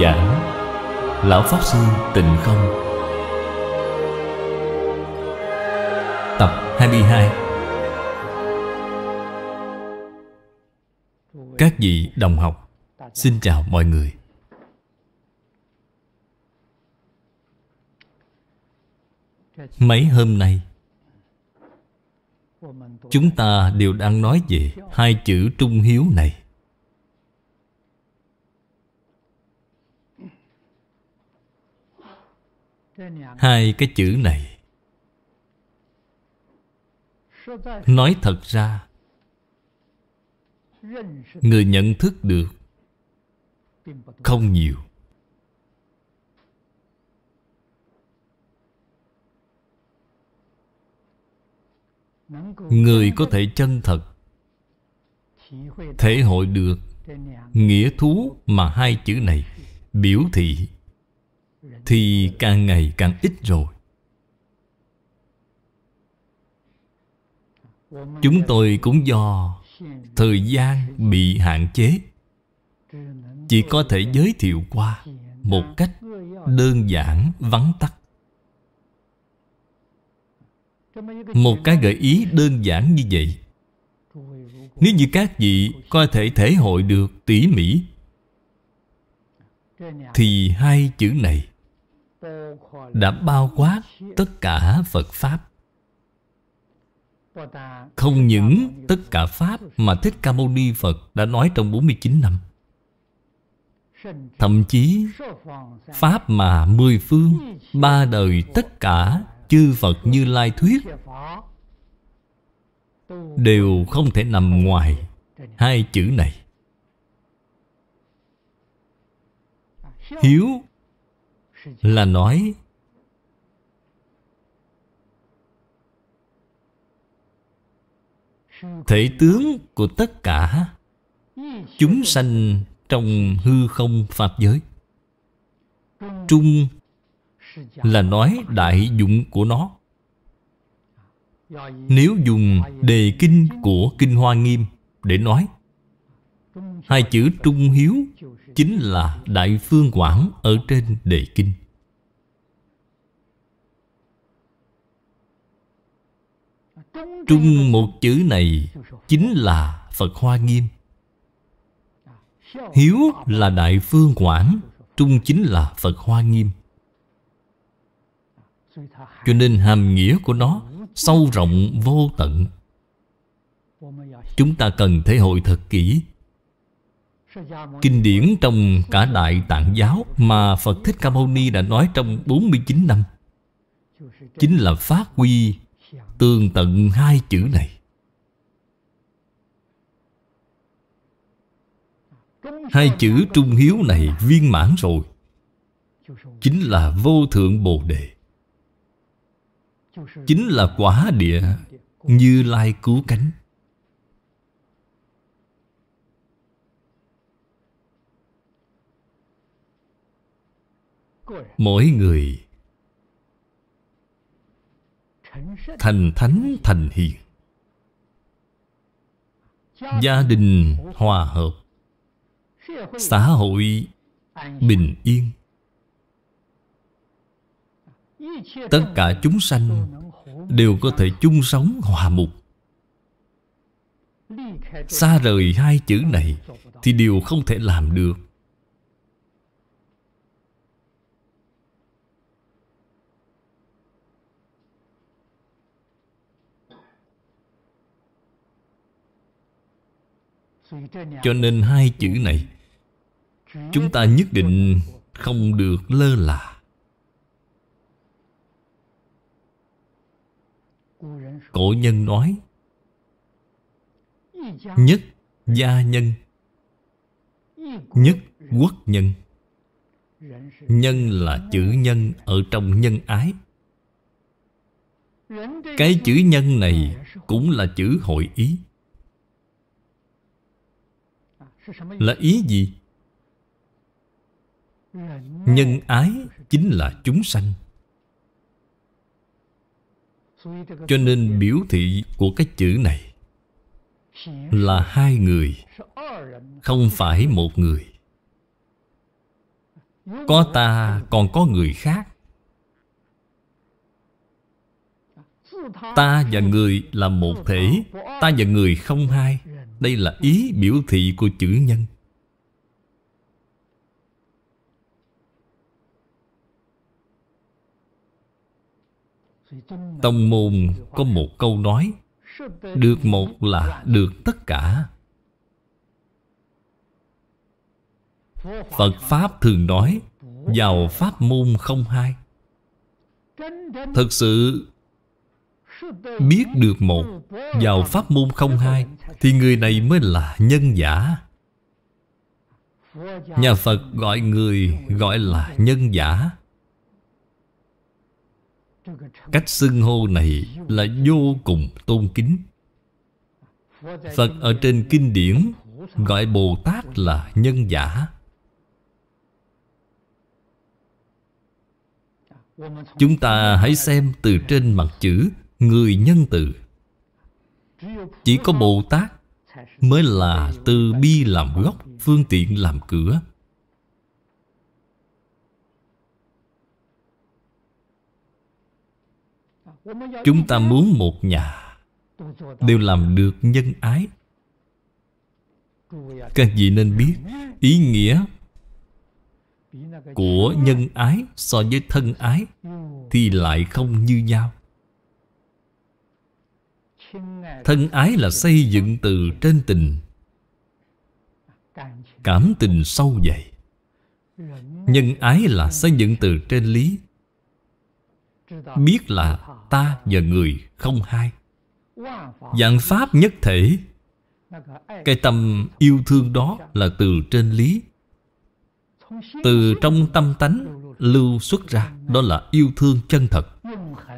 giảng Lão Pháp Sư Tịnh Không Tập 22 Các vị đồng học Xin chào mọi người Mấy hôm nay Chúng ta đều đang nói về Hai chữ trung hiếu này hai cái chữ này nói thật ra người nhận thức được không nhiều người có thể chân thật thể hội được nghĩa thú mà hai chữ này biểu thị thì càng ngày càng ít rồi chúng tôi cũng do thời gian bị hạn chế chỉ có thể giới thiệu qua một cách đơn giản vắn tắt một cái gợi ý đơn giản như vậy nếu như các vị có thể thể hội được tỉ mỉ thì hai chữ này đã bao quát tất cả Phật Pháp. Không những tất cả Pháp mà Thích Ca Mâu Ni Phật đã nói trong 49 năm. Thậm chí Pháp mà mười phương Ba đời tất cả Chư Phật như Lai Thuyết Đều không thể nằm ngoài Hai chữ này Hiếu là nói thể tướng của tất cả chúng sanh trong hư không pháp giới trung là nói đại dụng của nó nếu dùng đề kinh của kinh hoa nghiêm để nói hai chữ trung hiếu chính là Đại Phương Quảng ở trên Đề Kinh. Trung một chữ này chính là Phật Hoa Nghiêm. Hiếu là Đại Phương Quảng, Trung chính là Phật Hoa Nghiêm. Cho nên hàm nghĩa của nó sâu rộng vô tận. Chúng ta cần thể hội thật kỹ Kinh điển trong cả Đại Tạng Giáo Mà Phật Thích Ca Mâu Ni đã nói trong 49 năm Chính là phát huy tương tận hai chữ này Hai chữ trung hiếu này viên mãn rồi Chính là vô thượng Bồ Đề Chính là quả địa Như Lai cứu cánh mỗi người thành thánh thành hiền gia đình hòa hợp xã hội bình yên tất cả chúng sanh đều có thể chung sống hòa mục xa rời hai chữ này thì điều không thể làm được Cho nên hai chữ này Chúng ta nhất định không được lơ là Cổ nhân nói Nhất gia nhân Nhất quốc nhân Nhân là chữ nhân ở trong nhân ái Cái chữ nhân này cũng là chữ hội ý là ý gì nhân ái chính là chúng sanh cho nên biểu thị của cái chữ này là hai người không phải một người có ta còn có người khác ta và người là một thể ta và người không hai đây là ý biểu thị của chữ nhân Tông môn có một câu nói Được một là được tất cả Phật Pháp thường nói Giàu Pháp môn không hai Thật sự Biết được một Giàu Pháp môn không hai thì người này mới là nhân giả Nhà Phật gọi người gọi là nhân giả Cách xưng hô này là vô cùng tôn kính Phật ở trên kinh điển gọi Bồ Tát là nhân giả Chúng ta hãy xem từ trên mặt chữ Người nhân từ chỉ có Bồ Tát mới là từ bi làm gốc, phương tiện làm cửa. Chúng ta muốn một nhà đều làm được nhân ái. Các vị nên biết ý nghĩa của nhân ái so với thân ái thì lại không như nhau. Thân ái là xây dựng từ trên tình Cảm tình sâu dày Nhân ái là xây dựng từ trên lý Biết là ta và người không hai Dạng pháp nhất thể Cái tâm yêu thương đó là từ trên lý Từ trong tâm tánh lưu xuất ra Đó là yêu thương chân thật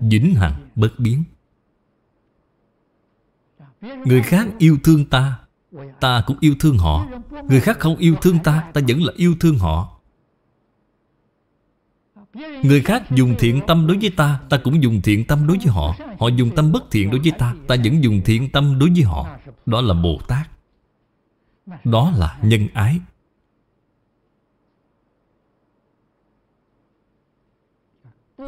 Vĩnh hằng bất biến Người khác yêu thương ta Ta cũng yêu thương họ Người khác không yêu thương ta Ta vẫn là yêu thương họ Người khác dùng thiện tâm đối với ta Ta cũng dùng thiện tâm đối với họ Họ dùng tâm bất thiện đối với ta Ta vẫn dùng thiện tâm đối với họ Đó là Bồ Tát Đó là nhân ái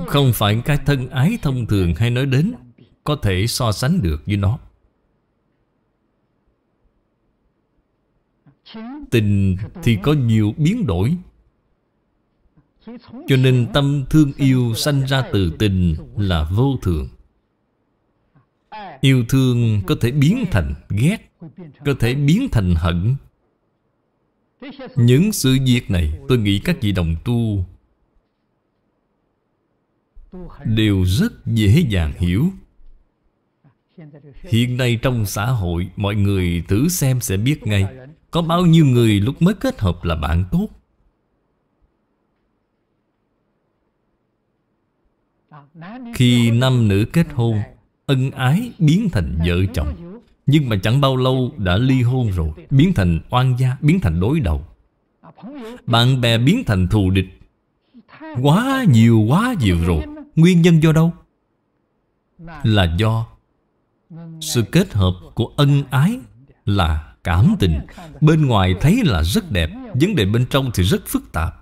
Không phải cái thân ái thông thường hay nói đến Có thể so sánh được với nó tình thì có nhiều biến đổi Cho nên tâm thương yêu sanh ra từ tình là vô thường Yêu thương có thể biến thành ghét Có thể biến thành hận Những sự việc này tôi nghĩ các vị đồng tu Đều rất dễ dàng hiểu Hiện nay trong xã hội Mọi người thử xem sẽ biết ngay có bao nhiêu người lúc mới kết hợp là bạn tốt Khi nam nữ kết hôn Ân ái biến thành vợ chồng Nhưng mà chẳng bao lâu đã ly hôn rồi Biến thành oan gia, biến thành đối đầu Bạn bè biến thành thù địch Quá nhiều quá nhiều rồi Nguyên nhân do đâu? Là do Sự kết hợp của ân ái là cảm tình Bên ngoài thấy là rất đẹp Vấn đề bên trong thì rất phức tạp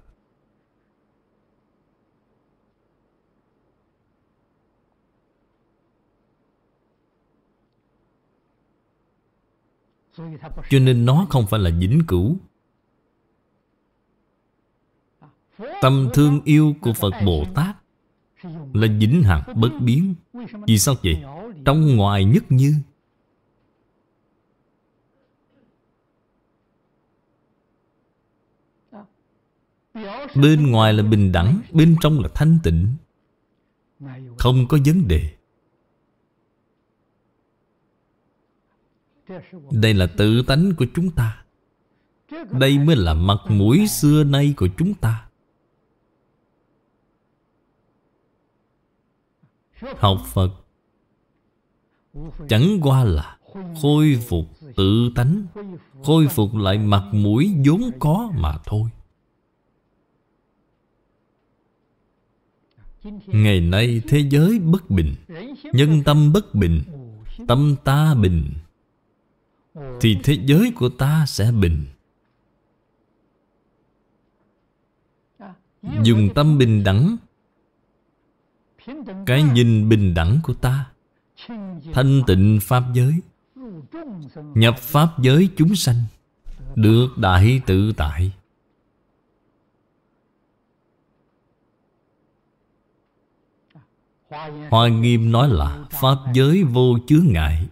Cho nên nó không phải là vĩnh cửu Tâm thương yêu của Phật Bồ Tát Là vĩnh hằng bất biến Vì sao vậy? Trong ngoài nhất như Bên ngoài là bình đẳng Bên trong là thanh tịnh Không có vấn đề Đây là tự tánh của chúng ta Đây mới là mặt mũi xưa nay của chúng ta Học Phật Chẳng qua là khôi phục tự tánh Khôi phục lại mặt mũi vốn có mà thôi ngày nay thế giới bất bình nhân tâm bất bình tâm ta bình thì thế giới của ta sẽ bình dùng tâm bình đẳng cái nhìn bình đẳng của ta thanh tịnh pháp giới nhập pháp giới chúng sanh được đại tự tại Hoa nghiêm nói là Pháp giới vô chứa ngại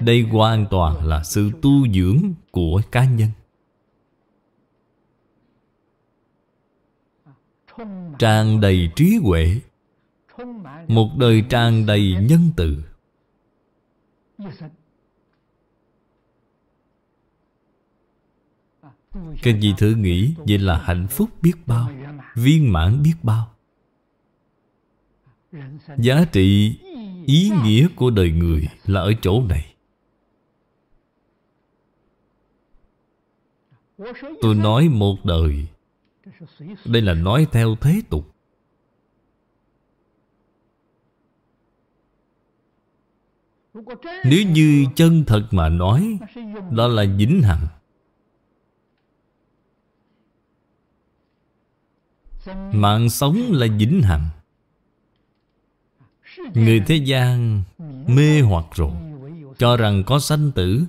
Đây hoàn toàn là sự tu dưỡng của cá nhân Tràn đầy trí huệ Một đời tràn đầy nhân từ Các vị thử nghĩ Vậy là hạnh phúc biết bao Viên mãn biết bao Giá trị ý nghĩa của đời người là ở chỗ này Tôi nói một đời Đây là nói theo thế tục Nếu như chân thật mà nói Đó là dính hằng Mạng sống là dính hằng Người thế gian mê hoặc rồi Cho rằng có sanh tử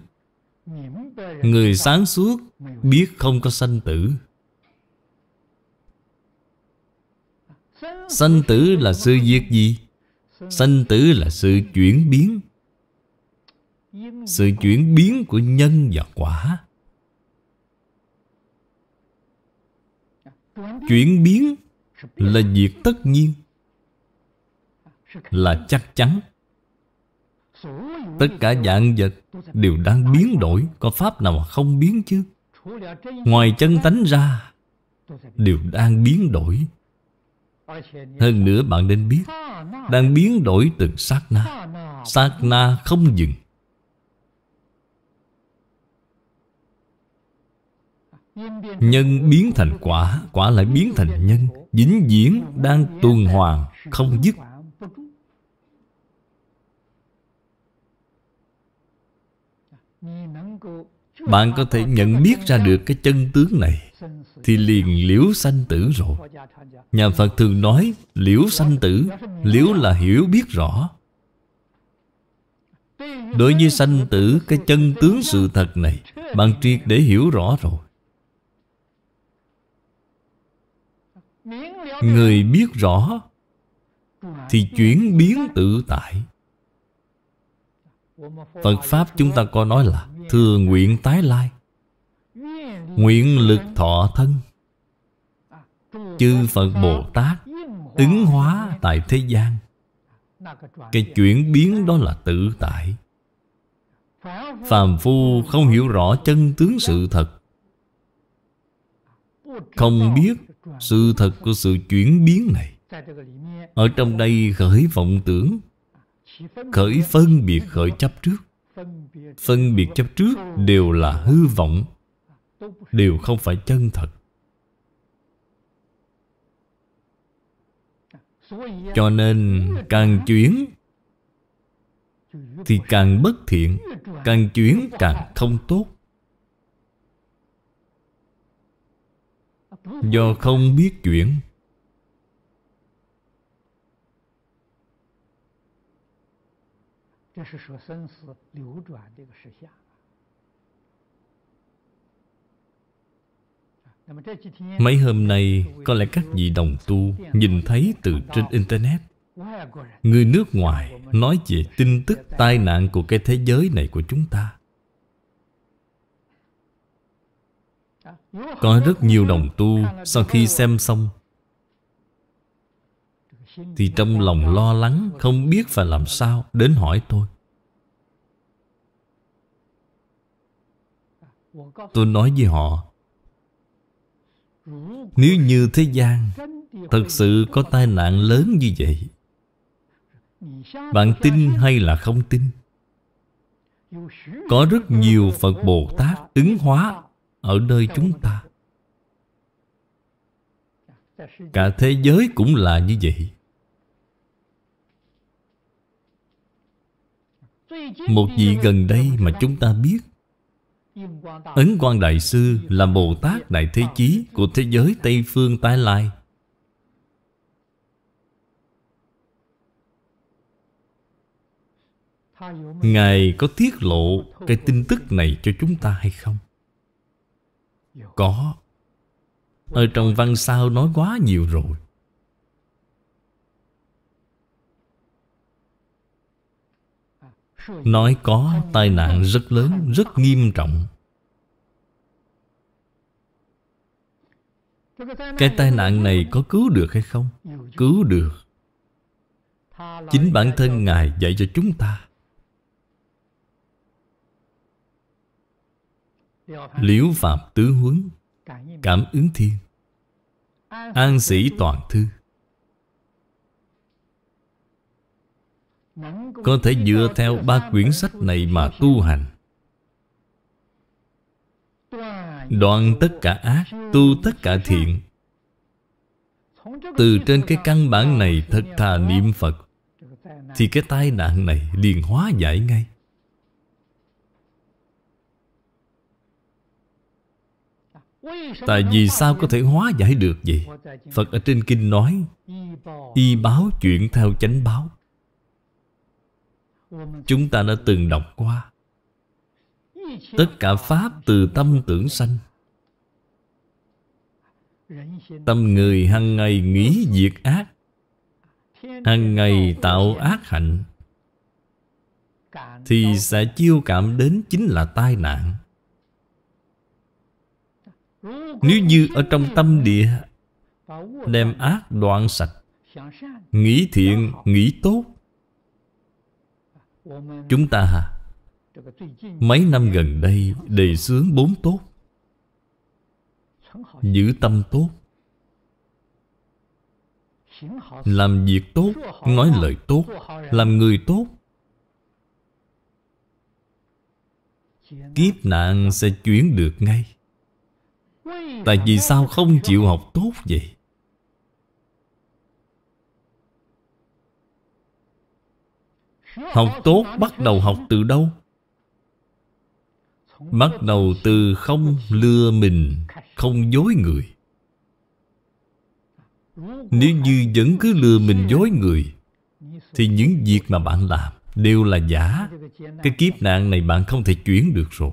Người sáng suốt biết không có sanh tử Sanh tử là sự việc gì? Sanh tử là sự chuyển biến Sự chuyển biến của nhân và quả chuyển biến là việc tất nhiên là chắc chắn tất cả dạng vật đều đang biến đổi có pháp nào mà không biến chứ ngoài chân tánh ra đều đang biến đổi hơn nữa bạn nên biết đang biến đổi từng sát na sát na không dừng Nhân biến thành quả Quả lại biến thành nhân dính viễn đang tuần hoàn Không dứt Bạn có thể nhận biết ra được cái chân tướng này Thì liền liễu sanh tử rồi Nhà Phật thường nói liễu sanh tử Liễu là hiểu biết rõ Đối với sanh tử Cái chân tướng sự thật này Bạn triệt để hiểu rõ rồi Người biết rõ Thì chuyển biến tự tại Phật Pháp chúng ta có nói là Thừa nguyện tái lai Nguyện lực thọ thân Chư Phật Bồ Tát Ứng hóa tại thế gian Cái chuyển biến đó là tự tại Phàm phu không hiểu rõ chân tướng sự thật Không biết sự thật của sự chuyển biến này Ở trong đây khởi vọng tưởng Khởi phân biệt khởi chấp trước Phân biệt chấp trước đều là hư vọng Đều không phải chân thật Cho nên càng chuyển Thì càng bất thiện Càng chuyển càng không tốt Do không biết chuyển Mấy hôm nay Có lẽ các vị đồng tu Nhìn thấy từ trên Internet Người nước ngoài nói về tin tức tai nạn của cái thế giới này của chúng ta Có rất nhiều đồng tu Sau khi xem xong Thì trong lòng lo lắng Không biết phải làm sao Đến hỏi tôi Tôi nói với họ Nếu như thế gian Thật sự có tai nạn lớn như vậy Bạn tin hay là không tin Có rất nhiều Phật Bồ Tát ứng hóa ở nơi chúng ta cả thế giới cũng là như vậy một vị gần đây mà chúng ta biết ấn quang đại sư là bồ tát đại thế chí của thế giới tây phương tái lai ngài có tiết lộ cái tin tức này cho chúng ta hay không có Ở trong văn sao nói quá nhiều rồi Nói có tai nạn rất lớn, rất nghiêm trọng Cái tai nạn này có cứu được hay không? Cứu được Chính bản thân Ngài dạy cho chúng ta Liễu Phạm Tứ Huấn Cảm ứng thiên An sĩ toàn thư Có thể dựa theo ba quyển sách này mà tu hành Đoạn tất cả ác Tu tất cả thiện Từ trên cái căn bản này Thật thà niệm Phật Thì cái tai nạn này liền hóa giải ngay Tại vì sao có thể hóa giải được vậy Phật ở trên kinh nói Y báo chuyển theo chánh báo Chúng ta đã từng đọc qua Tất cả Pháp từ tâm tưởng sanh Tâm người hằng ngày nghĩ diệt ác Hằng ngày tạo ác hạnh Thì sẽ chiêu cảm đến chính là tai nạn nếu như ở trong tâm địa Đem ác đoạn sạch Nghĩ thiện, nghĩ tốt Chúng ta Mấy năm gần đây đề sướng bốn tốt Giữ tâm tốt Làm việc tốt Nói lời tốt Làm người tốt Kiếp nạn sẽ chuyển được ngay Tại vì sao không chịu học tốt vậy Học tốt bắt đầu học từ đâu Bắt đầu từ không lừa mình Không dối người Nếu như vẫn cứ lừa mình dối người Thì những việc mà bạn làm Đều là giả Cái kiếp nạn này bạn không thể chuyển được rồi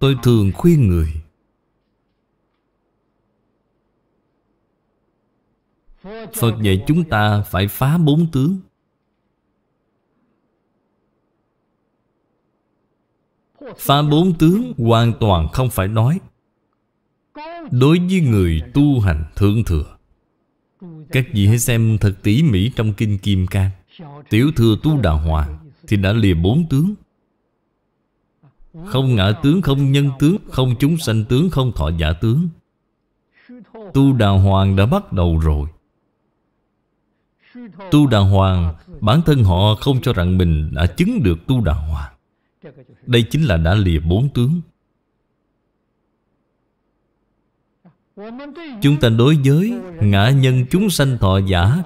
Tôi thường khuyên người Phật dạy chúng ta phải phá bốn tướng Phá bốn tướng hoàn toàn không phải nói Đối với người tu hành thượng thừa Các vị hãy xem thật tỉ mỉ trong Kinh Kim Cang Tiểu thừa tu Đà Hoàng Thì đã lìa bốn tướng không ngã tướng, không nhân tướng Không chúng sanh tướng, không thọ giả tướng Tu Đà Hoàng đã bắt đầu rồi Tu Đà Hoàng Bản thân họ không cho rằng mình đã chứng được Tu Đà Hoàng Đây chính là đã lìa bốn tướng Chúng ta đối với ngã nhân chúng sanh thọ giả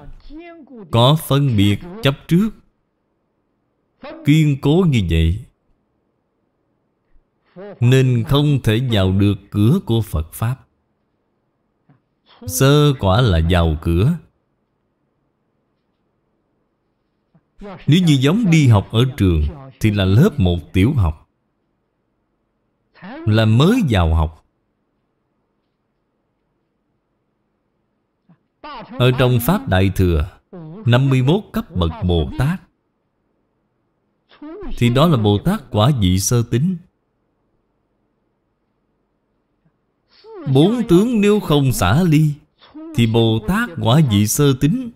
Có phân biệt chấp trước Kiên cố như vậy nên không thể vào được cửa của Phật Pháp Sơ quả là vào cửa Nếu như giống đi học ở trường Thì là lớp một tiểu học Là mới vào học Ở trong Pháp Đại Thừa 51 cấp bậc Bồ Tát Thì đó là Bồ Tát quả vị sơ tính Bốn tướng nếu không xả ly Thì Bồ Tát quả vị sơ tính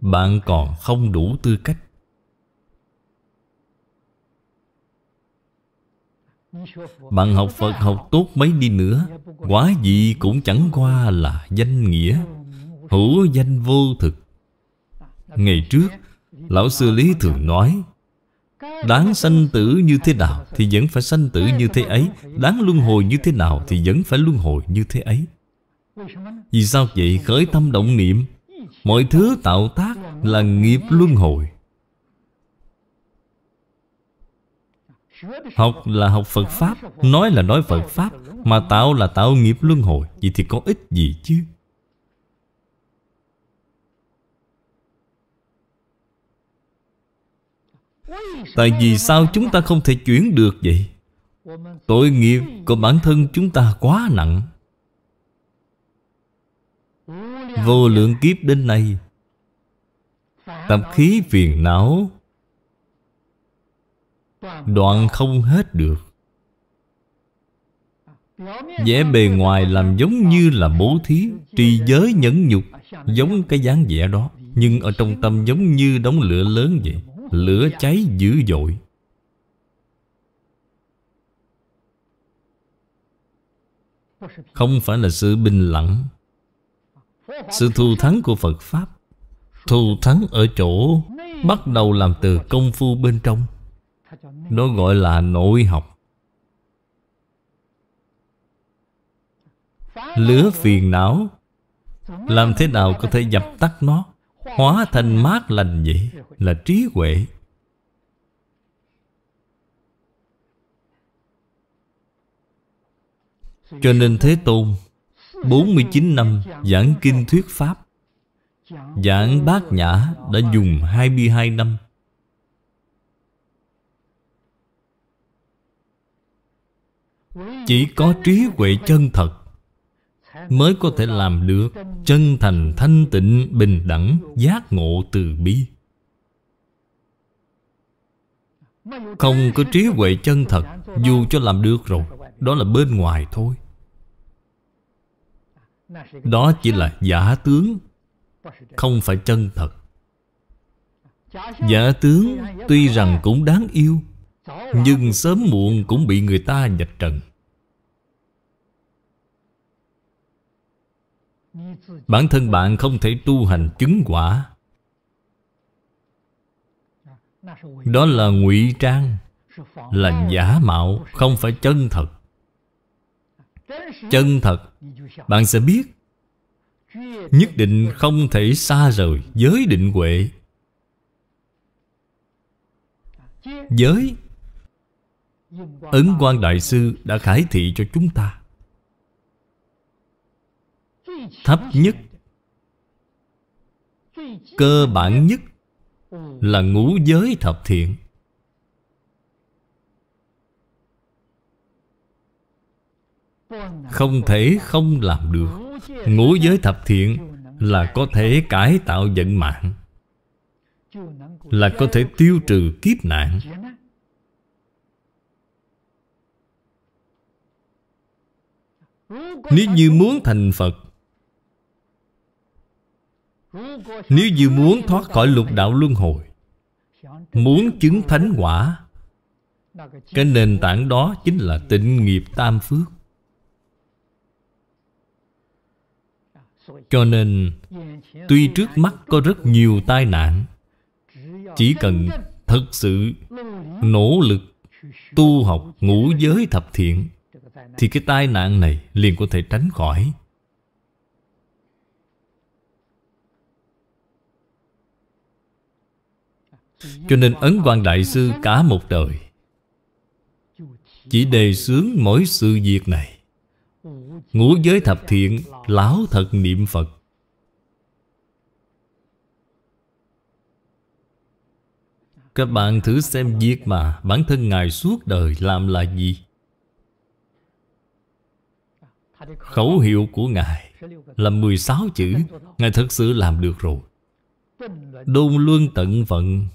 Bạn còn không đủ tư cách Bạn học Phật học tốt mấy đi nữa Quả gì cũng chẳng qua là danh nghĩa Hữu danh vô thực Ngày trước Lão sư Lý thường nói Đáng sanh tử như thế nào Thì vẫn phải sanh tử như thế ấy Đáng luân hồi như thế nào Thì vẫn phải luân hồi như thế ấy Vì sao vậy khởi tâm động niệm Mọi thứ tạo tác là nghiệp luân hồi Học là học Phật Pháp Nói là nói Phật Pháp Mà tạo là tạo nghiệp luân hồi Vậy thì có ích gì chứ Tại vì sao chúng ta không thể chuyển được vậy Tội nghiệp của bản thân chúng ta quá nặng Vô lượng kiếp đến nay Tập khí phiền não Đoạn không hết được vẻ bề ngoài làm giống như là bố thí Trì giới nhẫn nhục Giống cái dáng vẻ đó Nhưng ở trong tâm giống như đống lửa lớn vậy Lửa cháy dữ dội Không phải là sự bình lặng Sự thù thắng của Phật Pháp Thù thắng ở chỗ Bắt đầu làm từ công phu bên trong Nó gọi là nội học Lửa phiền não Làm thế nào có thể dập tắt nó Hóa thành mát lành vậy Là trí huệ Cho nên Thế Tôn 49 năm giảng kinh thuyết Pháp Giảng Bát Nhã đã dùng 22 năm Chỉ có trí huệ chân thật mới có thể làm được chân thành thanh tịnh bình đẳng giác ngộ từ bi không có trí huệ chân thật dù cho làm được rồi đó là bên ngoài thôi đó chỉ là giả tướng không phải chân thật giả tướng tuy rằng cũng đáng yêu nhưng sớm muộn cũng bị người ta vạch trần Bản thân bạn không thể tu hành chứng quả Đó là ngụy trang Là giả mạo Không phải chân thật Chân thật Bạn sẽ biết Nhất định không thể xa rời Giới định huệ Giới Ấn quan Đại Sư đã khải thị cho chúng ta thấp nhất cơ bản nhất là ngũ giới thập thiện không thể không làm được ngũ giới thập thiện là có thể cải tạo vận mạng là có thể tiêu trừ kiếp nạn nếu như muốn thành phật nếu như muốn thoát khỏi lục đạo luân hồi Muốn chứng thánh quả Cái nền tảng đó chính là tịnh nghiệp tam phước Cho nên Tuy trước mắt có rất nhiều tai nạn Chỉ cần thật sự nỗ lực tu học ngũ giới thập thiện Thì cái tai nạn này liền có thể tránh khỏi Cho nên Ấn Quang Đại Sư cả một đời Chỉ đề xướng mỗi sự việc này Ngũ giới thập thiện Lão thật niệm Phật Các bạn thử xem việc mà Bản thân Ngài suốt đời làm là gì Khẩu hiệu của Ngài Là 16 chữ Ngài thật sự làm được rồi Đôn luân tận vận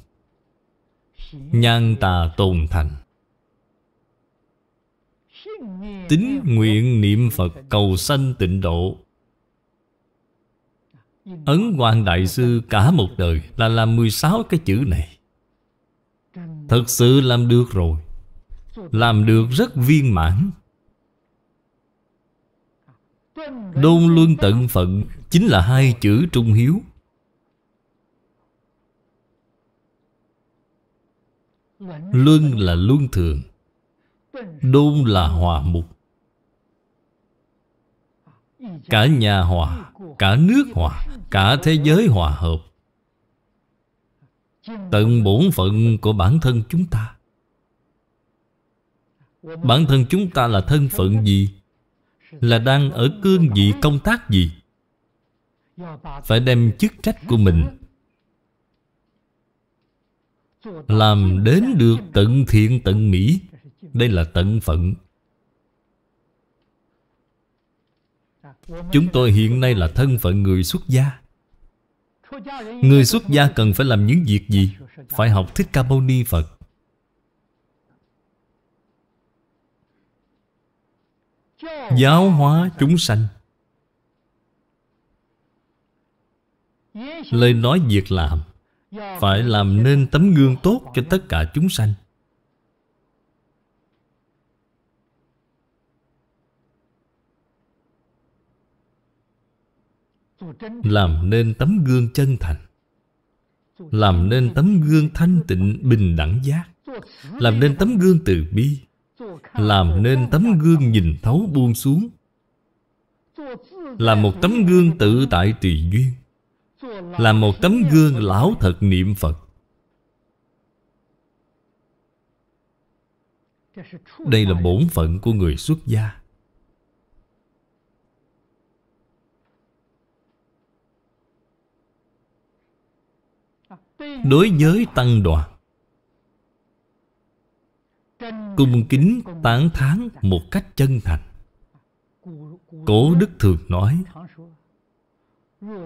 Nhan tà tồn thành Tín nguyện niệm Phật cầu sanh tịnh độ Ấn Hoàng Đại Sư cả một đời là làm 16 cái chữ này Thật sự làm được rồi Làm được rất viên mãn Đôn luân tận phận Chính là hai chữ trung hiếu Luân là luân thường Đôn là hòa mục Cả nhà hòa Cả nước hòa Cả thế giới hòa hợp Tận bổn phận của bản thân chúng ta Bản thân chúng ta là thân phận gì Là đang ở cương vị công tác gì Phải đem chức trách của mình làm đến được tận thiện tận mỹ Đây là tận phận Chúng tôi hiện nay là thân phận người xuất gia Người xuất gia cần phải làm những việc gì? Phải học Thích Ca Mâu Ni Phật Giáo hóa chúng sanh Lời nói việc làm phải làm nên tấm gương tốt cho tất cả chúng sanh làm nên tấm gương chân thành làm nên tấm gương thanh tịnh bình đẳng giác làm nên tấm gương từ bi làm nên tấm gương nhìn thấu buông xuống làm một tấm gương tự tại tùy duyên là một tấm gương lão thật niệm Phật Đây là bổn phận của người xuất gia Đối với tăng đoàn Cung kính tán thán một cách chân thành Cổ Đức thường nói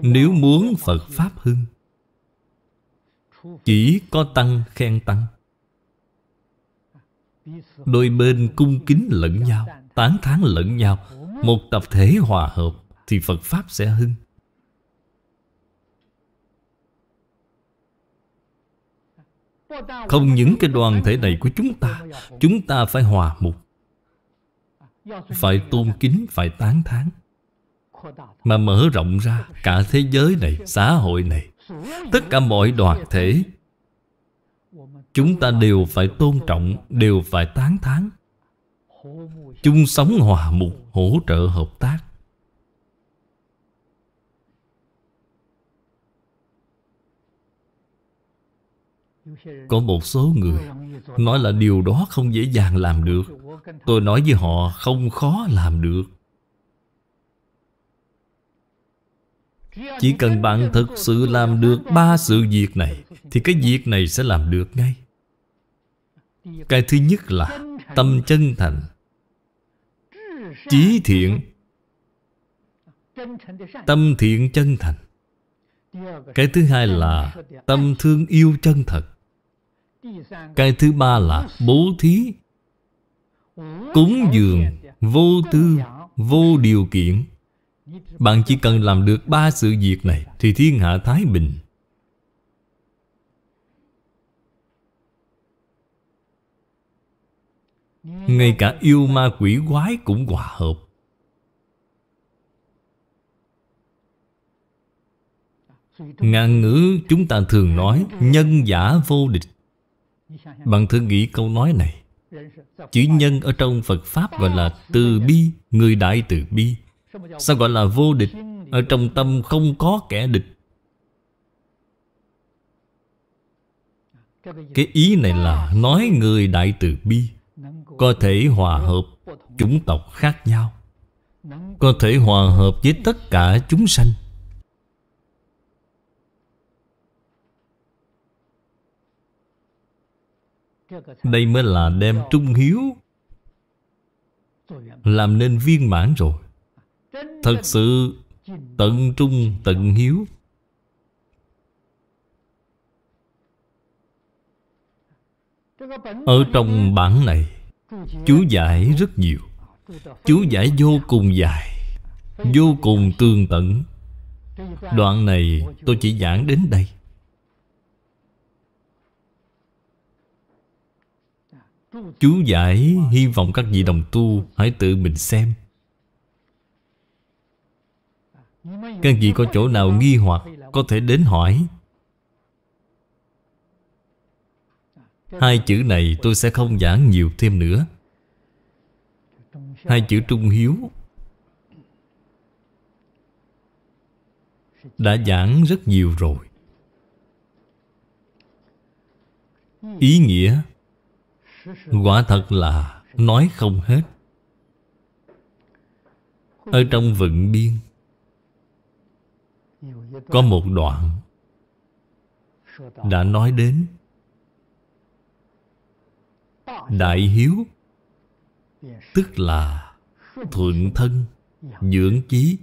nếu muốn Phật Pháp hưng Chỉ có tăng khen tăng Đôi bên cung kính lẫn nhau Tán thán lẫn nhau Một tập thể hòa hợp Thì Phật Pháp sẽ hưng Không những cái đoàn thể này của chúng ta Chúng ta phải hòa mục Phải tôn kính, phải tán thán mà mở rộng ra cả thế giới này xã hội này tất cả mọi đoàn thể chúng ta đều phải tôn trọng đều phải tán thán chung sống hòa mục hỗ trợ hợp tác có một số người nói là điều đó không dễ dàng làm được tôi nói với họ không khó làm được Chỉ cần bạn thực sự làm được ba sự việc này Thì cái việc này sẽ làm được ngay Cái thứ nhất là Tâm chân thành Chí thiện Tâm thiện chân thành Cái thứ hai là Tâm thương yêu chân thật Cái thứ ba là Bố thí Cúng dường Vô tư Vô điều kiện bạn chỉ cần làm được ba sự việc này Thì thiên hạ thái bình Ngay cả yêu ma quỷ quái cũng hòa hợp Ngạn ngữ chúng ta thường nói Nhân giả vô địch Bạn thử nghĩ câu nói này Chữ nhân ở trong Phật Pháp gọi là từ bi Người đại từ bi Sao gọi là vô địch Ở trong tâm không có kẻ địch Cái ý này là nói người đại từ bi Có thể hòa hợp chủng tộc khác nhau Có thể hòa hợp với tất cả chúng sanh Đây mới là đem trung hiếu Làm nên viên mãn rồi Thật sự tận trung tận hiếu Ở trong bản này Chú giải rất nhiều Chú giải vô cùng dài Vô cùng tương tận Đoạn này tôi chỉ giảng đến đây Chú giải hy vọng các vị đồng tu Hãy tự mình xem các vị có chỗ nào nghi hoặc Có thể đến hỏi Hai chữ này tôi sẽ không giảng nhiều thêm nữa Hai chữ trung hiếu Đã giảng rất nhiều rồi Ý nghĩa Quả thật là Nói không hết Ở trong vận biên có một đoạn đã nói đến đại hiếu tức là thuận thân dưỡng chí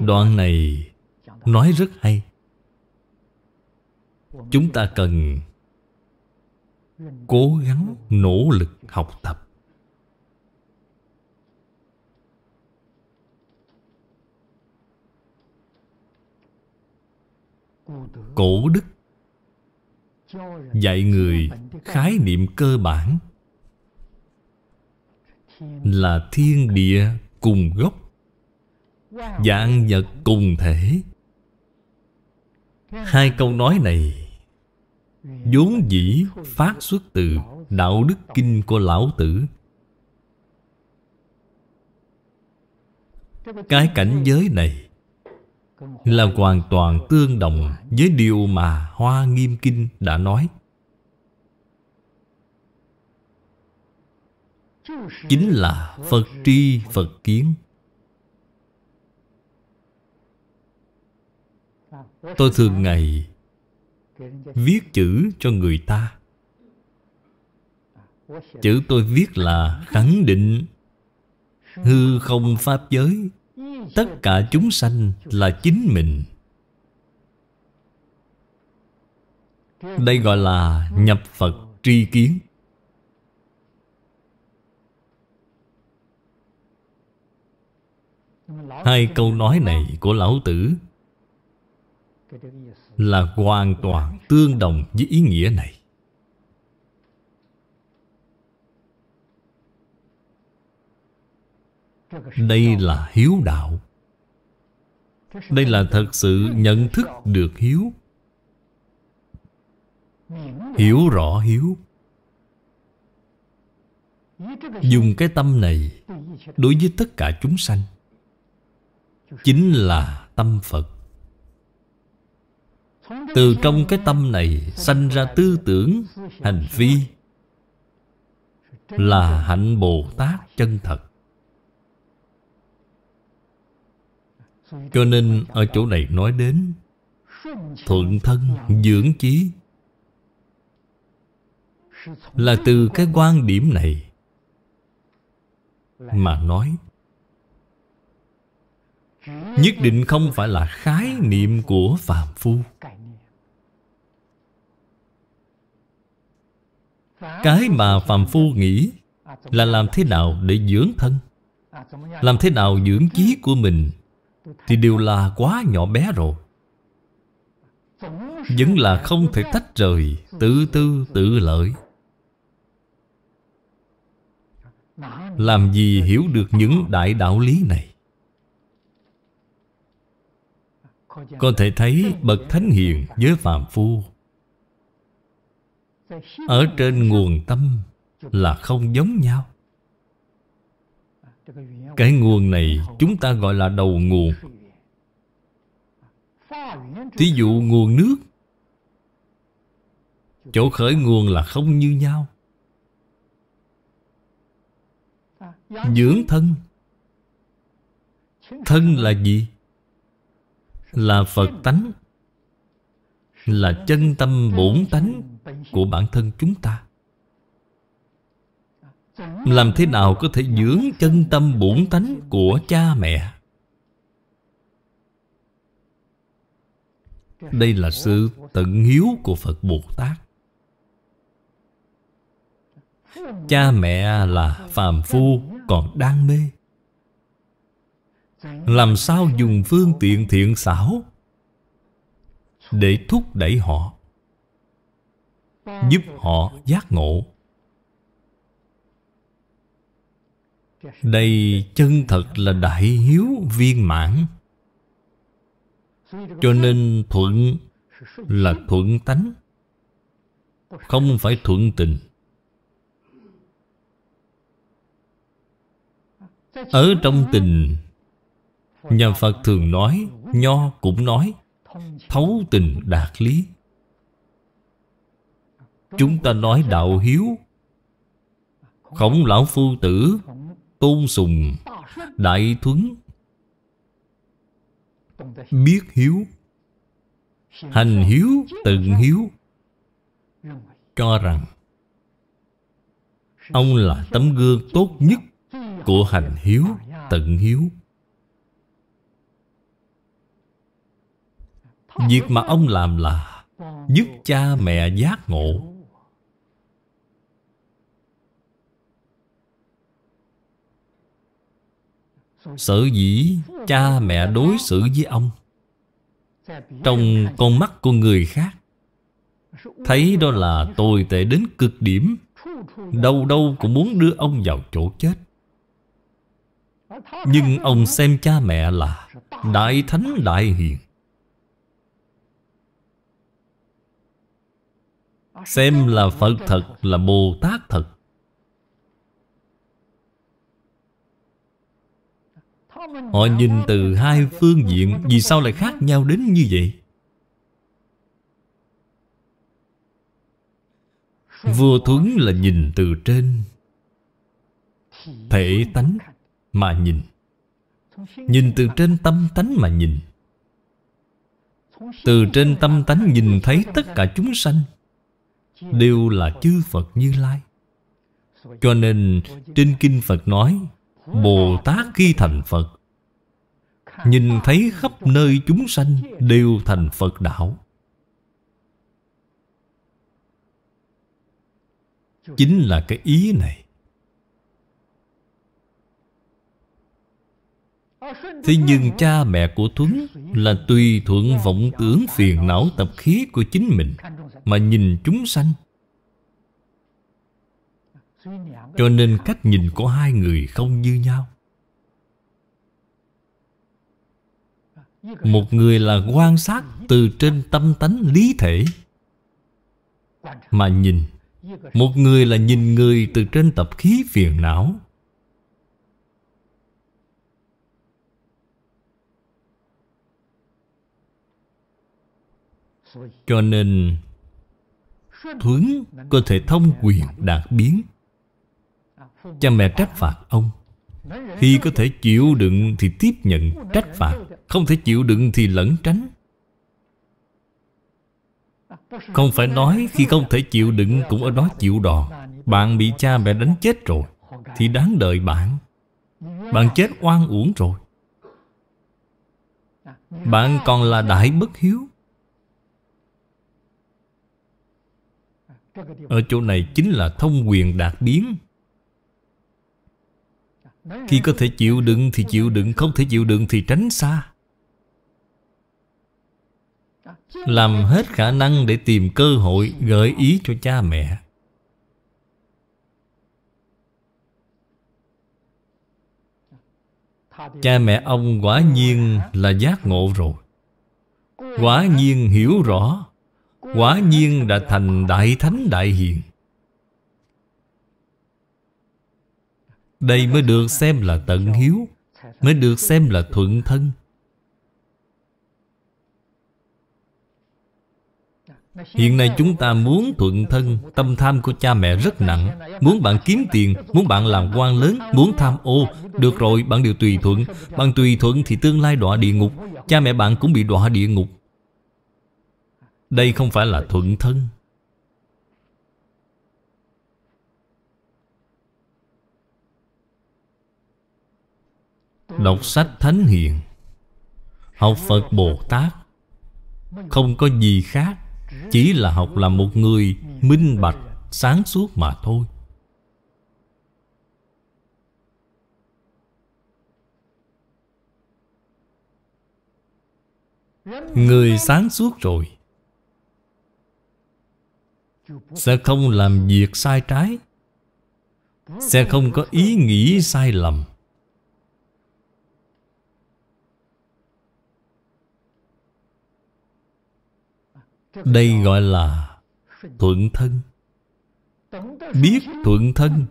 đoạn này nói rất hay chúng ta cần cố gắng nỗ lực học tập cổ đức dạy người khái niệm cơ bản là thiên địa cùng gốc dạng vật cùng thể hai câu nói này vốn dĩ phát xuất từ đạo đức kinh của lão tử cái cảnh giới này là hoàn toàn tương đồng với điều mà Hoa Nghiêm Kinh đã nói. Chính là Phật tri Phật kiến. Tôi thường ngày viết chữ cho người ta. Chữ tôi viết là khẳng định hư không pháp giới tất cả chúng sanh là chính mình đây gọi là nhập phật tri kiến hai câu nói này của lão tử là hoàn toàn tương đồng với ý nghĩa này Đây là hiếu đạo Đây là thật sự nhận thức được hiếu Hiểu rõ hiếu Dùng cái tâm này Đối với tất cả chúng sanh Chính là tâm Phật Từ trong cái tâm này Sanh ra tư tưởng Hành vi Là hạnh Bồ Tát chân thật Cho nên ở chỗ này nói đến Thuận thân dưỡng chí Là từ cái quan điểm này Mà nói Nhất định không phải là khái niệm của phàm phu Cái mà phàm phu nghĩ Là làm thế nào để dưỡng thân Làm thế nào dưỡng chí của mình thì đều là quá nhỏ bé rồi vẫn là không thể tách rời tự tư tự lợi làm gì hiểu được những đại đạo lý này có thể thấy bậc thánh hiền với phạm phu ở trên nguồn tâm là không giống nhau cái nguồn này chúng ta gọi là đầu nguồn Thí dụ nguồn nước Chỗ khởi nguồn là không như nhau Dưỡng thân Thân là gì? Là Phật tánh Là chân tâm bổn tánh Của bản thân chúng ta làm thế nào có thể dưỡng chân tâm bổn tánh của cha mẹ Đây là sự tận hiếu của Phật Bồ Tát Cha mẹ là phàm phu còn đang mê Làm sao dùng phương tiện thiện xảo Để thúc đẩy họ Giúp họ giác ngộ đây chân thật là đại hiếu viên mãn cho nên thuận là thuận tánh không phải thuận tình ở trong tình nhà phật thường nói nho cũng nói thấu tình đạt lý chúng ta nói đạo hiếu khổng lão phu tử tôn sùng đại thuấn biết hiếu hành hiếu tận hiếu cho rằng ông là tấm gương tốt nhất của hành hiếu tận hiếu việc mà ông làm là giúp cha mẹ giác ngộ Sở dĩ cha mẹ đối xử với ông Trong con mắt của người khác Thấy đó là tồi tệ đến cực điểm Đâu đâu cũng muốn đưa ông vào chỗ chết Nhưng ông xem cha mẹ là Đại Thánh Đại Hiền Xem là Phật thật, là Bồ Tát thật Họ nhìn từ hai phương diện Vì sao lại khác nhau đến như vậy Vua Thuấn là nhìn từ trên Thể tánh mà nhìn Nhìn từ trên tâm tánh mà nhìn Từ trên tâm tánh nhìn thấy tất cả chúng sanh Đều là chư Phật Như Lai Cho nên trên Kinh Phật nói Bồ Tát khi thành Phật Nhìn thấy khắp nơi chúng sanh đều thành Phật đạo Chính là cái ý này Thế nhưng cha mẹ của Tuấn Là tùy thuận vọng tưởng phiền não tập khí của chính mình Mà nhìn chúng sanh Cho nên cách nhìn của hai người không như nhau một người là quan sát từ trên tâm tánh lý thể mà nhìn một người là nhìn người từ trên tập khí phiền não cho nên thuấn có thể thông quyền đạt biến cha mẹ trách phạt ông khi có thể chịu đựng thì tiếp nhận trách phạt không thể chịu đựng thì lẩn tránh Không phải nói khi không thể chịu đựng cũng ở đó chịu đòn Bạn bị cha mẹ đánh chết rồi Thì đáng đợi bạn Bạn chết oan uổng rồi Bạn còn là đại bất hiếu Ở chỗ này chính là thông quyền đạt biến Khi có thể chịu đựng thì chịu đựng Không thể chịu đựng thì tránh xa làm hết khả năng để tìm cơ hội gợi ý cho cha mẹ cha mẹ ông quả nhiên là giác ngộ rồi quả nhiên hiểu rõ quả nhiên đã thành đại thánh đại hiền đây mới được xem là tận hiếu mới được xem là thuận thân Hiện nay chúng ta muốn thuận thân Tâm tham của cha mẹ rất nặng Muốn bạn kiếm tiền Muốn bạn làm quan lớn Muốn tham ô Được rồi bạn đều tùy thuận Bạn tùy thuận thì tương lai đọa địa ngục Cha mẹ bạn cũng bị đọa địa ngục Đây không phải là thuận thân Đọc sách Thánh Hiền Học Phật Bồ Tát Không có gì khác chỉ là học làm một người minh bạch, sáng suốt mà thôi Người sáng suốt rồi Sẽ không làm việc sai trái Sẽ không có ý nghĩ sai lầm Đây gọi là thuận thân Biết thuận thân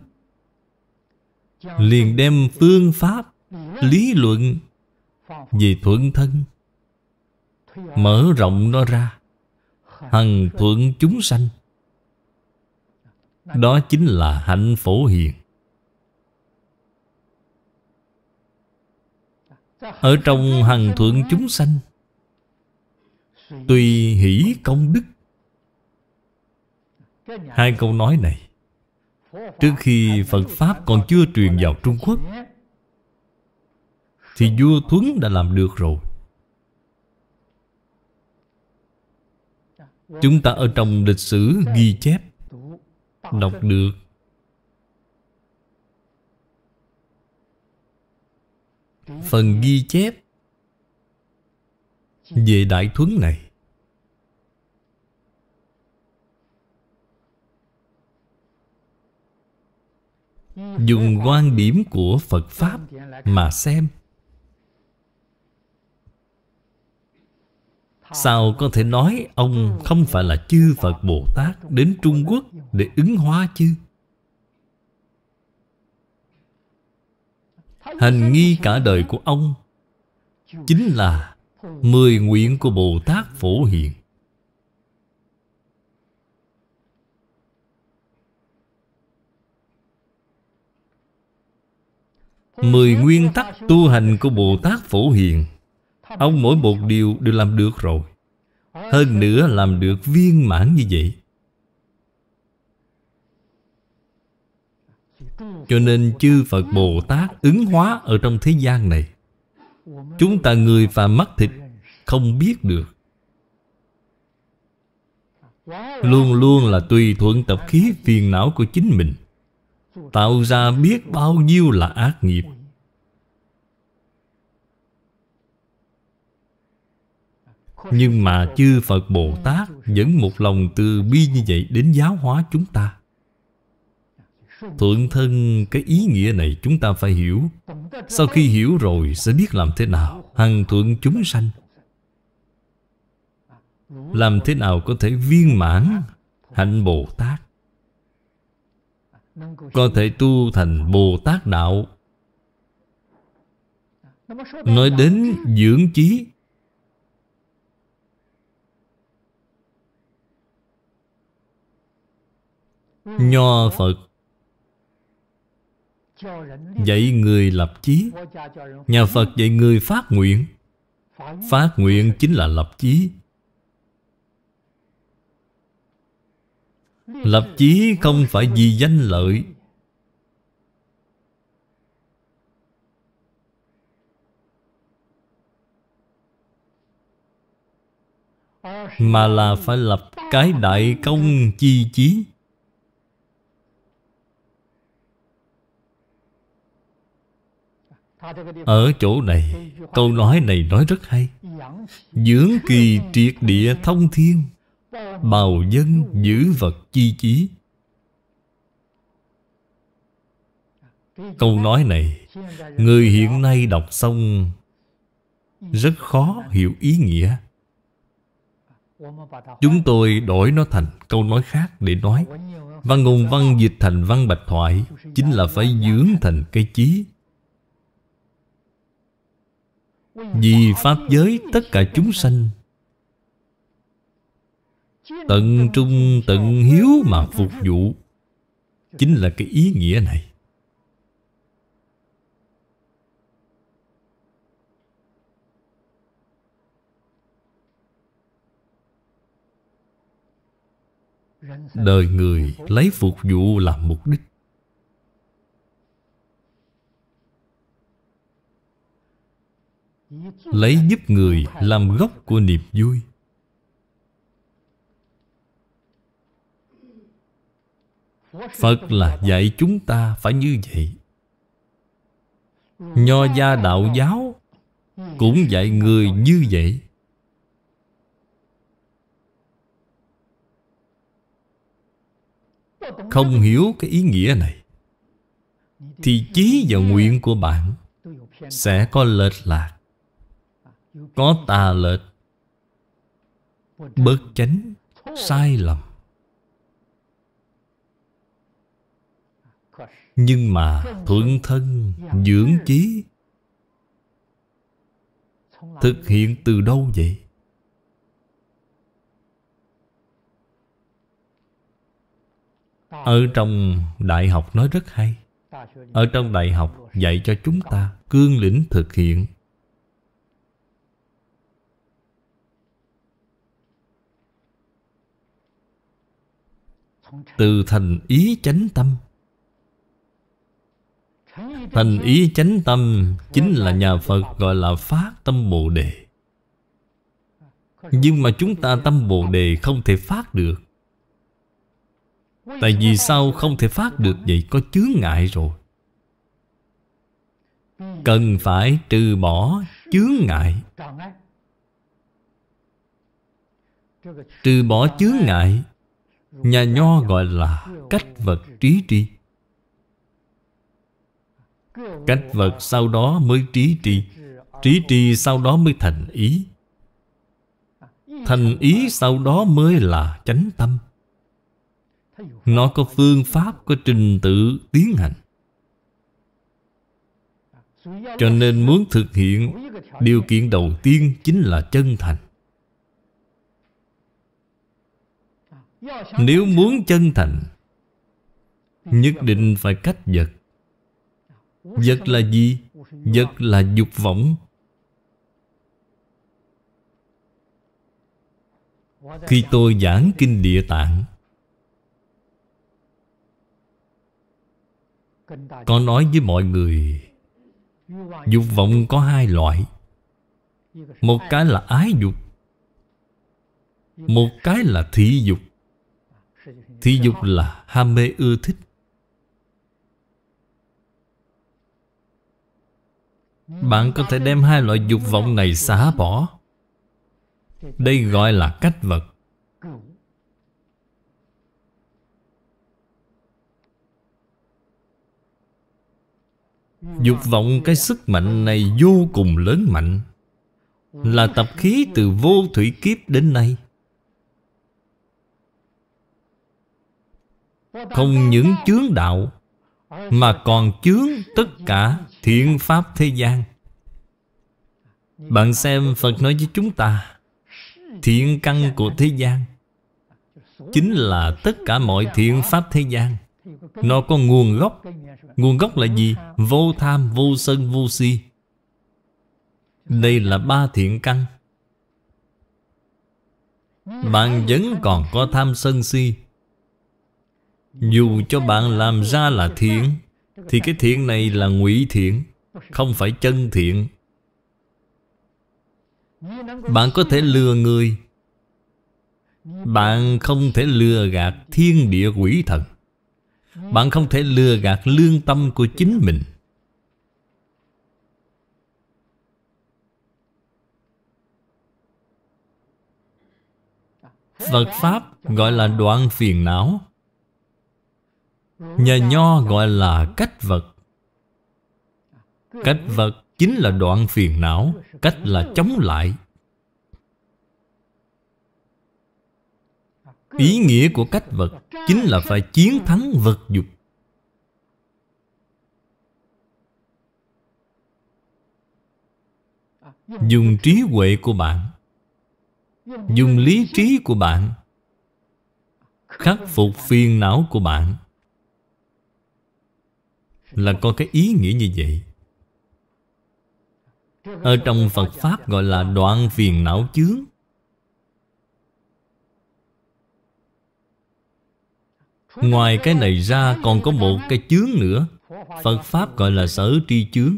Liền đem phương pháp Lý luận Về thuận thân Mở rộng nó ra Hằng thuận chúng sanh Đó chính là hạnh phổ hiền Ở trong hằng thuận chúng sanh Tùy hỷ công đức Hai câu nói này Trước khi Phật Pháp còn chưa truyền vào Trung Quốc Thì vua Thuấn đã làm được rồi Chúng ta ở trong lịch sử ghi chép Đọc được Phần ghi chép về đại thuấn này dùng quan điểm của Phật Pháp mà xem Sao có thể nói ông không phải là chư Phật Bồ Tát đến Trung Quốc để ứng hóa chứ? Hành nghi cả đời của ông chính là Mười nguyện của Bồ Tát Phổ Hiền Mười nguyên tắc tu hành của Bồ Tát Phổ Hiền Ông mỗi một điều đều làm được rồi Hơn nữa làm được viên mãn như vậy Cho nên chư Phật Bồ Tát ứng hóa ở trong thế gian này Chúng ta người phàm mắt thịt Không biết được Luôn luôn là tùy thuận tập khí phiền não của chính mình Tạo ra biết bao nhiêu là ác nghiệp Nhưng mà chư Phật Bồ Tát Vẫn một lòng từ bi như vậy đến giáo hóa chúng ta Thuận thân cái ý nghĩa này chúng ta phải hiểu Sau khi hiểu rồi sẽ biết làm thế nào Hằng thuận chúng sanh Làm thế nào có thể viên mãn Hạnh Bồ Tát Có thể tu thành Bồ Tát Đạo Nói đến dưỡng trí Nho Phật Dạy người lập chí Nhà Phật dạy người phát nguyện Phát nguyện chính là lập chí Lập chí không phải vì danh lợi Mà là phải lập cái đại công chi chí Ở chỗ này Câu nói này nói rất hay Dưỡng kỳ triệt địa thông thiên Bào dân giữ vật chi chí Câu nói này Người hiện nay đọc xong Rất khó hiểu ý nghĩa Chúng tôi đổi nó thành câu nói khác để nói Văn ngôn văn dịch thành văn bạch thoại Chính là phải dưỡng thành cái chí vì Pháp giới tất cả chúng sanh Tận trung tận hiếu mà phục vụ Chính là cái ý nghĩa này Đời người lấy phục vụ làm mục đích Lấy giúp người làm gốc của niềm vui Phật là dạy chúng ta phải như vậy Nho gia đạo giáo Cũng dạy người như vậy Không hiểu cái ý nghĩa này Thì chí và nguyện của bạn Sẽ có lệch lạc có tà lệch bất chánh sai lầm nhưng mà thuận thân dưỡng chí thực hiện từ đâu vậy ở trong đại học nói rất hay ở trong đại học dạy cho chúng ta cương lĩnh thực hiện từ thành ý chánh tâm thành ý chánh tâm chính là nhà phật gọi là phát tâm bồ đề nhưng mà chúng ta tâm bồ đề không thể phát được Tại vì sao không thể phát được vậy Có chướng ngại rồi Cần phải trừ bỏ chướng ngại Trừ bỏ chướng ngại Nhà Nho gọi là cách vật trí tri Cách vật sau đó mới trí tri Trí tri sau đó mới thành ý Thành ý sau đó mới là chánh tâm Nó có phương pháp, có trình tự tiến hành Cho nên muốn thực hiện Điều kiện đầu tiên chính là chân thành Nếu muốn chân thành Nhất định phải cách vật Vật là gì? Vật là dục vọng Khi tôi giảng kinh địa tạng Có nói với mọi người Dục vọng có hai loại Một cái là ái dục Một cái là thị dục Thí dục là ham mê ưa thích ừ, Bạn có thể đem hai loại dục vọng này xả bỏ Đây gọi là cách vật Dục ừ, vọng cái sức mạnh này vô cùng lớn mạnh Là tập khí từ vô thủy kiếp đến nay Không những chướng đạo Mà còn chướng tất cả thiện pháp thế gian Bạn xem Phật nói với chúng ta Thiện căn của thế gian Chính là tất cả mọi thiện pháp thế gian Nó có nguồn gốc Nguồn gốc là gì? Vô tham, vô sân, vô si Đây là ba thiện căn Bạn vẫn còn có tham sân si dù cho bạn làm ra là thiện Thì cái thiện này là ngụy thiện Không phải chân thiện Bạn có thể lừa người Bạn không thể lừa gạt thiên địa quỷ thần Bạn không thể lừa gạt lương tâm của chính mình Phật Pháp gọi là đoạn phiền não Nhà nho gọi là cách vật Cách vật chính là đoạn phiền não Cách là chống lại Ý nghĩa của cách vật Chính là phải chiến thắng vật dục Dùng trí huệ của bạn Dùng lý trí của bạn Khắc phục phiền não của bạn là có cái ý nghĩa như vậy Ở trong Phật Pháp gọi là đoạn phiền não chướng Ngoài cái này ra còn có một cái chướng nữa Phật Pháp gọi là sở tri chướng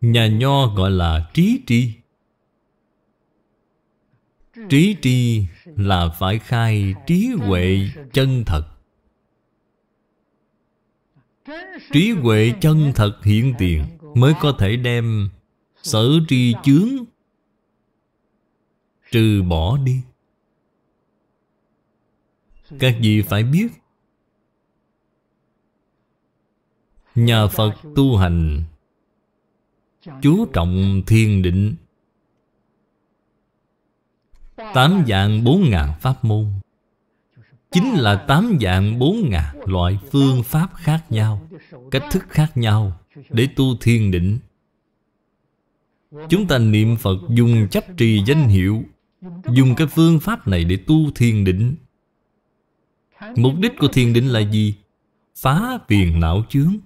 Nhà nho gọi là trí tri Trí tri là phải khai trí huệ chân thật Trí huệ chân thật hiện tiền Mới có thể đem sở tri chướng Trừ bỏ đi Các vị phải biết Nhà Phật tu hành Chú trọng thiền định Tám vạn bốn ngàn pháp môn Chính là tám dạng bốn ngàn loại phương pháp khác nhau Cách thức khác nhau để tu thiền định Chúng ta niệm Phật dùng chấp trì danh hiệu Dùng cái phương pháp này để tu thiền định Mục đích của thiền định là gì? Phá phiền não chướng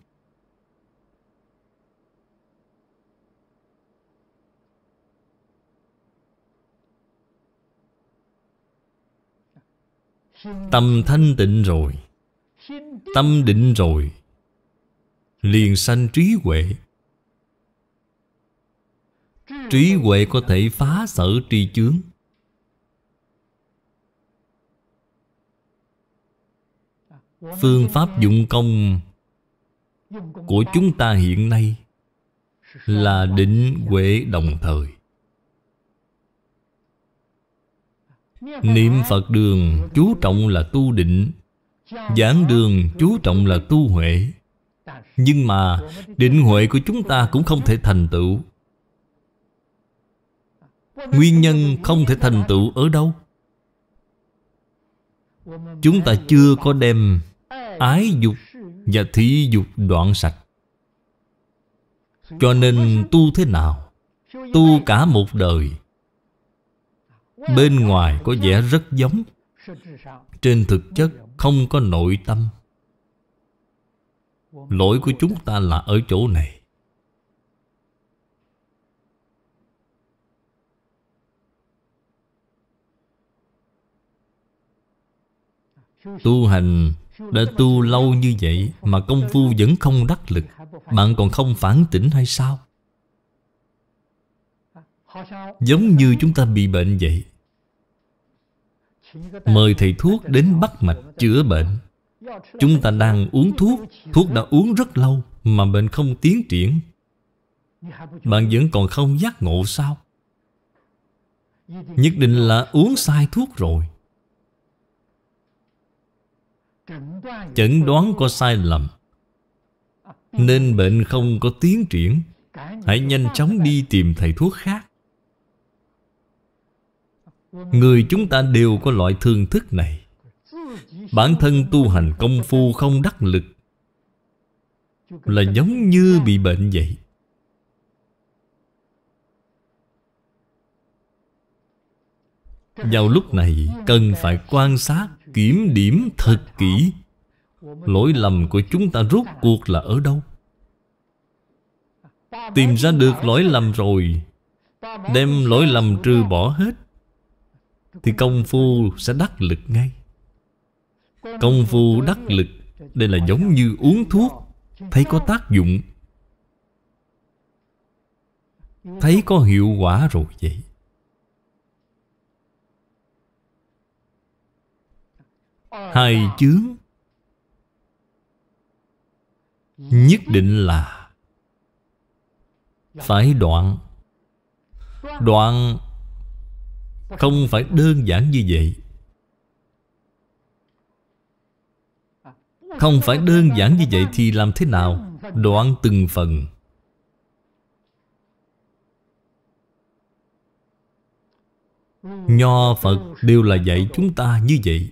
Tâm thanh tịnh rồi Tâm định rồi Liền sanh trí huệ Trí huệ có thể phá sở tri chướng Phương pháp dụng công Của chúng ta hiện nay Là định huệ đồng thời Niệm Phật đường chú trọng là tu định Giảng đường chú trọng là tu huệ Nhưng mà định huệ của chúng ta cũng không thể thành tựu Nguyên nhân không thể thành tựu ở đâu? Chúng ta chưa có đem ái dục và thị dục đoạn sạch Cho nên tu thế nào? Tu cả một đời Bên ngoài có vẻ rất giống Trên thực chất không có nội tâm Lỗi của chúng ta là ở chỗ này Tu hành đã tu lâu như vậy Mà công phu vẫn không đắc lực Bạn còn không phản tỉnh hay sao? Giống như chúng ta bị bệnh vậy Mời thầy thuốc đến bắt mạch chữa bệnh Chúng ta đang uống thuốc Thuốc đã uống rất lâu Mà bệnh không tiến triển Bạn vẫn còn không giác ngộ sao Nhất định là uống sai thuốc rồi Chẩn đoán có sai lầm Nên bệnh không có tiến triển Hãy nhanh chóng đi tìm thầy thuốc khác Người chúng ta đều có loại thương thức này Bản thân tu hành công phu không đắc lực Là giống như bị bệnh vậy Vào lúc này cần phải quan sát Kiểm điểm thật kỹ Lỗi lầm của chúng ta rốt cuộc là ở đâu Tìm ra được lỗi lầm rồi Đem lỗi lầm trừ bỏ hết thì công phu sẽ đắc lực ngay công phu đắc lực đây là giống như uống thuốc thấy có tác dụng thấy có hiệu quả rồi vậy hai chướng nhất định là phải đoạn đoạn không phải đơn giản như vậy Không phải đơn giản như vậy thì làm thế nào Đoạn từng phần Nho Phật đều là dạy chúng ta như vậy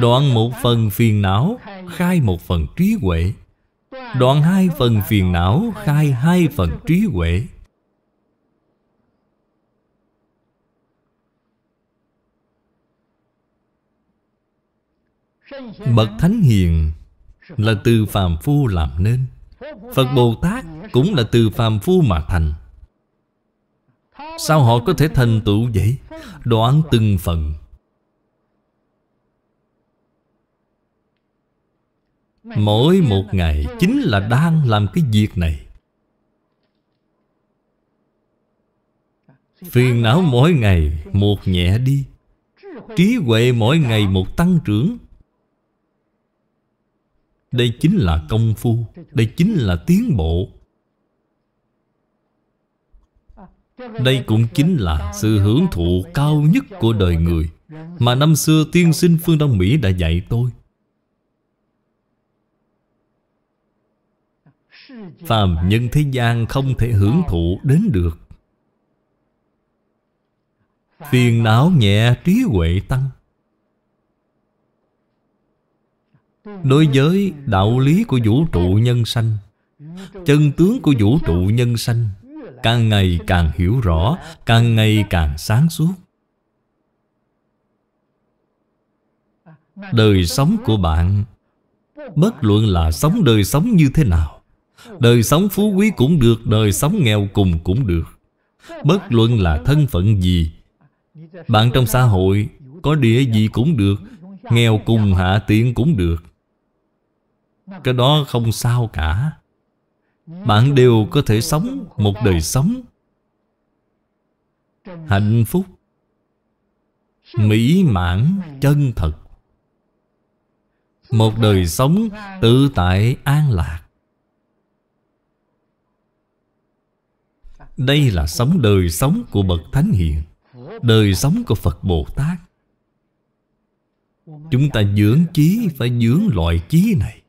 Đoạn một phần phiền não Khai một phần trí huệ Đoạn hai phần phiền não Khai hai phần trí huệ Bậc Thánh Hiền Là từ phàm phu làm nên Phật Bồ Tát cũng là từ phàm phu mà thành Sao họ có thể thành tựu vậy? Đoán từng phần Mỗi một ngày chính là đang làm cái việc này Phiền não mỗi ngày một nhẹ đi Trí huệ mỗi ngày một tăng trưởng đây chính là công phu Đây chính là tiến bộ Đây cũng chính là sự hưởng thụ cao nhất của đời người Mà năm xưa tiên sinh Phương Đông Mỹ đã dạy tôi Phàm nhân thế gian không thể hưởng thụ đến được Phiền não nhẹ trí huệ tăng đối với đạo lý của vũ trụ nhân sanh chân tướng của vũ trụ nhân sanh càng ngày càng hiểu rõ càng ngày càng sáng suốt đời sống của bạn bất luận là sống đời sống như thế nào đời sống phú quý cũng được đời sống nghèo cùng cũng được bất luận là thân phận gì bạn trong xã hội có địa gì cũng được nghèo cùng hạ tiện cũng được cái đó không sao cả Bạn đều có thể sống một đời sống Hạnh phúc Mỹ mãn chân thật Một đời sống tự tại an lạc Đây là sống đời sống của Bậc Thánh Hiền Đời sống của Phật Bồ Tát Chúng ta dưỡng chí phải dưỡng loại chí này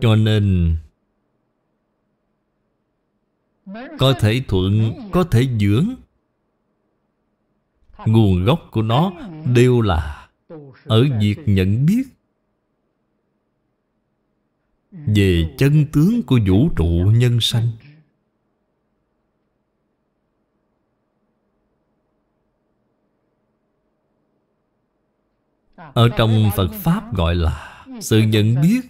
Cho nên Có thể thuận Có thể dưỡng Nguồn gốc của nó Đều là Ở việc nhận biết Về chân tướng của vũ trụ nhân sanh Ở trong Phật Pháp gọi là Sự nhận biết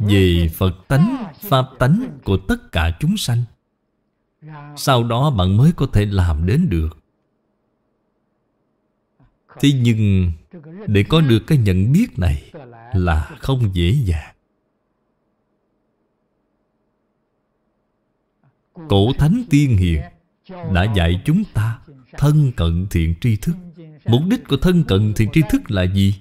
về Phật tánh, Pháp tánh của tất cả chúng sanh. Sau đó bạn mới có thể làm đến được. Thế nhưng để có được cái nhận biết này là không dễ dàng. Cổ Thánh Tiên Hiền đã dạy chúng ta thân cận thiện tri thức. Mục đích của thân cận thiện tri thức là gì?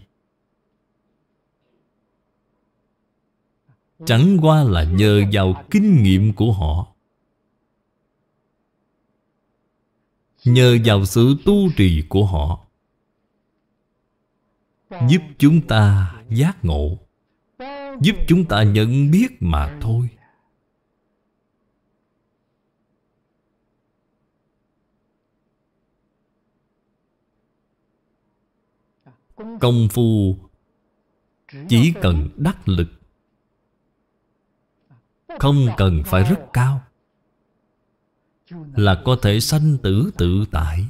Chẳng qua là nhờ vào kinh nghiệm của họ Nhờ vào sự tu trì của họ Giúp chúng ta giác ngộ Giúp chúng ta nhận biết mà thôi Công phu Chỉ cần đắc lực không cần phải rất cao Là có thể sanh tử tự tại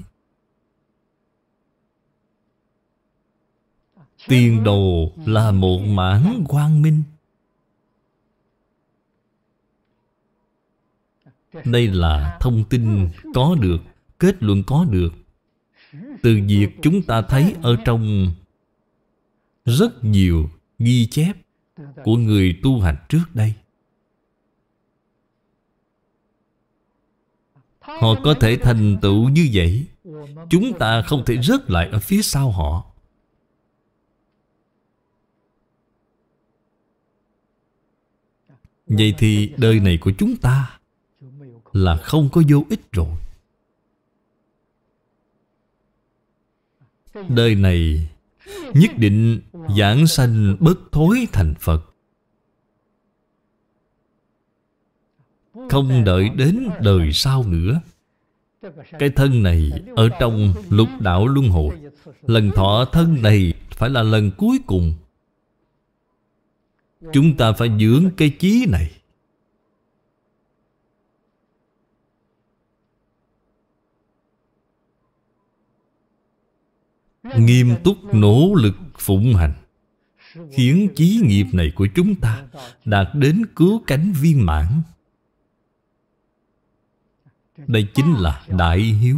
Tiền đồ là một mãn quang minh Đây là thông tin có được Kết luận có được Từ việc chúng ta thấy ở trong Rất nhiều ghi chép Của người tu hành trước đây Họ có thể thành tựu như vậy Chúng ta không thể rớt lại ở phía sau họ Vậy thì đời này của chúng ta Là không có vô ích rồi Đời này Nhất định giảng sanh bất thối thành Phật Không đợi đến đời sau nữa Cái thân này Ở trong lục đạo luân hồi Lần thọ thân này Phải là lần cuối cùng Chúng ta phải dưỡng cái chí này Nghiêm túc nỗ lực phụng hành Khiến chí nghiệp này của chúng ta Đạt đến cứu cánh viên mãn đây chính là đại hiếu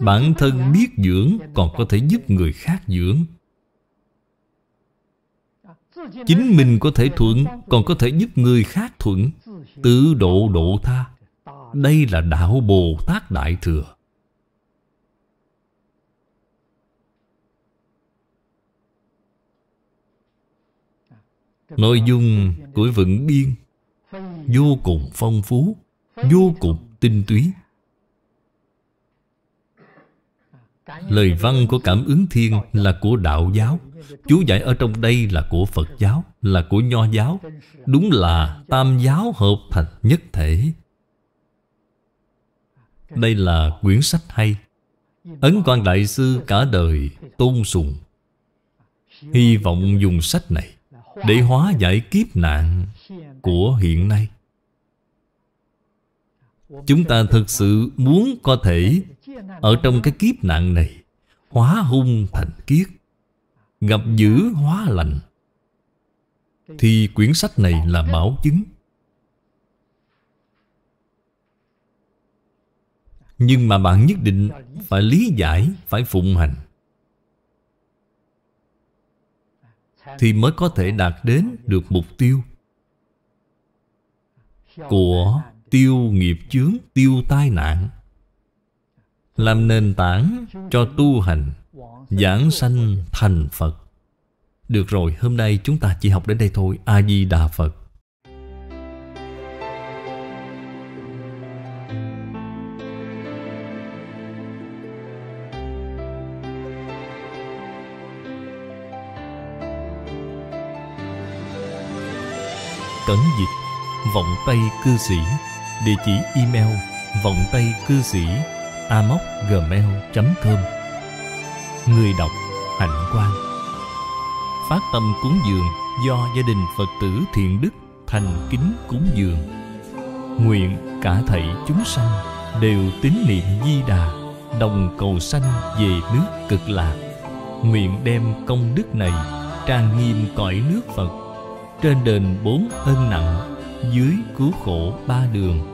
Bản thân biết dưỡng Còn có thể giúp người khác dưỡng Chính mình có thể thuận Còn có thể giúp người khác thuận Tự độ độ tha Đây là đạo Bồ Tát Đại Thừa Nội dung của Vận Biên vô cùng phong phú Vô cùng tinh túy Lời văn của cảm ứng thiên là của đạo giáo Chú giải ở trong đây là của Phật giáo Là của Nho giáo Đúng là tam giáo hợp thành nhất thể Đây là quyển sách hay Ấn quan đại sư cả đời tôn sùng Hy vọng dùng sách này Để hóa giải kiếp nạn của hiện nay Chúng ta thực sự muốn có thể Ở trong cái kiếp nạn này Hóa hung thành kiết Gặp dữ hóa lành Thì quyển sách này là bảo chứng Nhưng mà bạn nhất định phải lý giải, phải phụng hành Thì mới có thể đạt đến được mục tiêu Của tiêu nghiệp chướng, tiêu tai nạn Làm nền tảng cho tu hành Giảng sanh thành Phật Được rồi, hôm nay chúng ta chỉ học đến đây thôi A-di-đà Phật Cẩn dịch Vọng tay cư sĩ Địa chỉ email vọng tay cư sĩ amoc.gmail.com Người đọc Hạnh Quang Phát tâm cúng dường do gia đình Phật tử thiện đức thành kính cúng dường Nguyện cả thảy chúng sanh đều tín niệm di đà Đồng cầu sanh về nước cực lạc Nguyện đem công đức này trang nghiêm cõi nước Phật Trên đền bốn ân nặng dưới cứu khổ ba đường